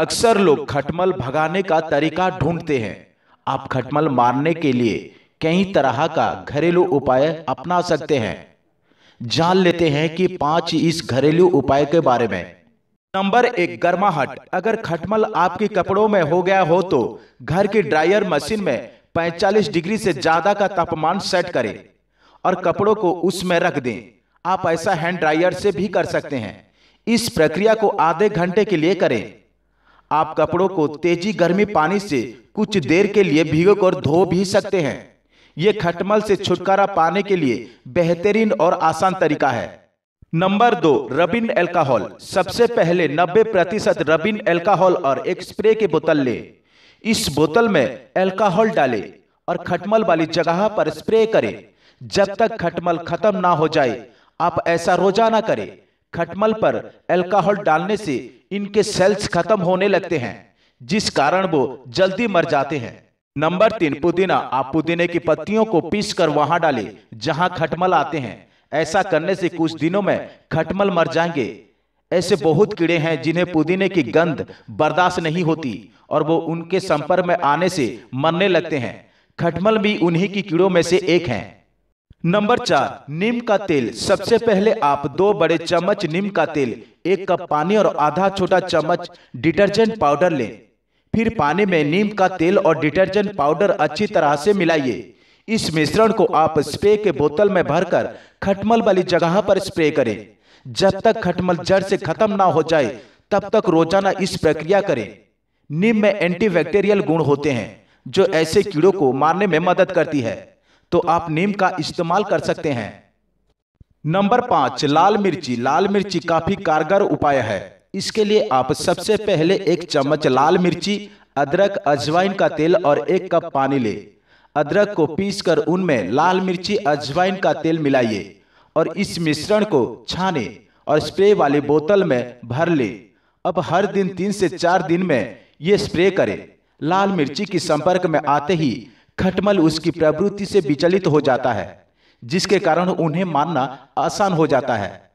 अक्सर लोग खटमल भगाने का तरीका ढूंढते हैं आप खटमल मारने के लिए कई तरह का घरेलू उपाय अपना सकते हैं जान लेते हैं कि पांच इस घरेलू उपाय के बारे में नंबर एक गर्माहट अगर खटमल आपके कपड़ों में हो गया हो तो घर की ड्रायर मशीन में 45 डिग्री से ज्यादा का तापमान सेट करें और कपड़ों को उसमें रख दें आप ऐसा हैंड ड्रायर से भी कर सकते हैं इस प्रक्रिया को आधे घंटे के लिए करें आप कपड़ों को तेजी गर्मी पानी से कुछ देर के लिए भिगो कर धो भी सकते हैं ये खटमल से छुटकारा पाने के लिए बेहतरीन और आसान तरीका है नंबर दो रबिन एल्कोहल सबसे पहले 90 प्रतिशत रबिन एल्कोहल और एक स्प्रे की बोतल ले इस बोतल में एल्कोहल डालें और खटमल वाली जगह पर स्प्रे करें जब तक खटमल खत्म ना हो जाए आप ऐसा रोजाना करें खटमल पर अल्कोहल डालने से इनके सेल्स खत्म होने लगते हैं जिस कारण वो जल्दी मर जाते हैं नंबर तीन पुदीना आप पुदीने की पत्तियों को पीस कर वहां डालें जहां खटमल आते हैं ऐसा करने से कुछ दिनों में खटमल मर जाएंगे ऐसे बहुत कीड़े हैं जिन्हें पुदीने की गंध बर्दाश्त नहीं होती और वो उनके संपर्क में आने से मरने लगते हैं खटमल भी उन्हीं की कीड़ों में से एक है नंबर चार नीम का तेल सबसे पहले आप दो बड़े चम्मच नीम का तेल एक कप पानी और आधा छोटा चम्मच डिटर्जेंट पाउडर लें फिर पानी में नीम का तेल और डिटर्जेंट पाउडर अच्छी तरह से मिलाइए इस मिश्रण को आप स्प्रे के बोतल में भरकर खटमल वाली जगह पर स्प्रे करें जब तक खटमल जड़ से खत्म ना हो जाए तब तक रोजाना इस प्रक्रिया करें नीम में एंटीबैक्टीरियल गुण होते हैं जो ऐसे कीड़ों को मारने में मदद करती है तो, तो आप नीम का इस्तेमाल कर सकते हैं नंबर पांच लाल मिर्ची लाल मिर्ची काफी कारगर उपाय है इसके लिए आप सबसे पहले एक चम्मच लाल मिर्ची अदरक अजवाइन का तेल और एक कप पानी ले अदरक को पीसकर उनमें लाल मिर्ची अजवाइन का तेल मिलाइए और इस मिश्रण को छाने और स्प्रे वाली बोतल में भर ले अब हर दिन तीन से चार दिन में ये स्प्रे करें लाल मिर्ची के संपर्क में आते ही खटमल उसकी प्रवृत्ति से विचलित हो जाता है जिसके कारण उन्हें मानना आसान हो जाता है